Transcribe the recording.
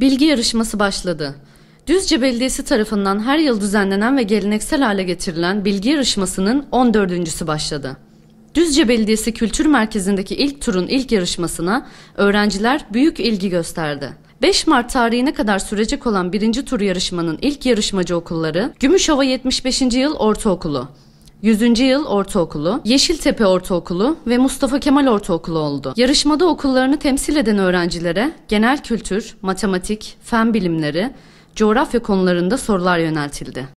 bilgi yarışması başladı. Düzce Belediyesi tarafından her yıl düzenlenen ve geleneksel hale getirilen bilgi yarışmasının 14.sü başladı. Düzce Belediyesi Kültür Merkezi'ndeki ilk turun ilk yarışmasına öğrenciler büyük ilgi gösterdi. 5 Mart tarihine kadar sürecek olan birinci tur yarışmanın ilk yarışmacı okulları Gümüşhova 75. Yıl Ortaokulu, 100. Yıl Ortaokulu, Yeşiltepe Ortaokulu ve Mustafa Kemal Ortaokulu oldu. Yarışmada okullarını temsil eden öğrencilere genel kültür, matematik, fen bilimleri, coğrafya konularında sorular yöneltildi.